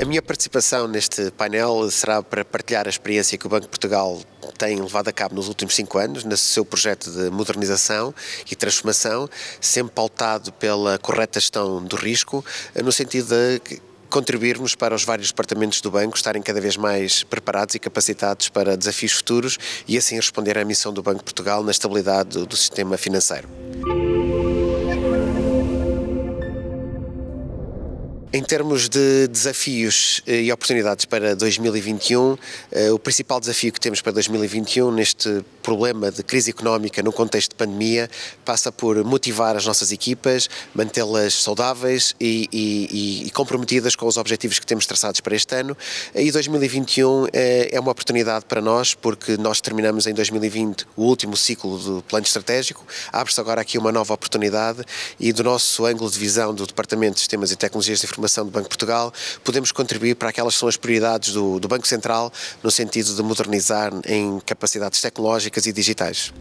A minha participação neste painel será para partilhar a experiência que o Banco de Portugal tem levado a cabo nos últimos cinco anos, no seu projeto de modernização e transformação, sempre pautado pela correta gestão do risco, no sentido de contribuirmos para os vários departamentos do banco estarem cada vez mais preparados e capacitados para desafios futuros e assim responder à missão do Banco de Portugal na estabilidade do sistema financeiro. Em termos de desafios eh, e oportunidades para 2021, eh, o principal desafio que temos para 2021 neste problema de crise económica no contexto de pandemia passa por motivar as nossas equipas, mantê-las saudáveis e, e, e, comprometidas com os objetivos que temos traçados para este ano. E 2021 eh, é uma oportunidade para nós porque nós terminamos em 2020 o último ciclo do plano estratégico, abre-se agora aqui uma nova oportunidade e do nosso ângulo de visão do Departamento de Sistemas e Tecnologias de Informação reformação do Banco de Portugal, podemos contribuir para aquelas que são as prioridades do, do Banco Central no sentido de modernizar em capacidades tecnológicas e digitais.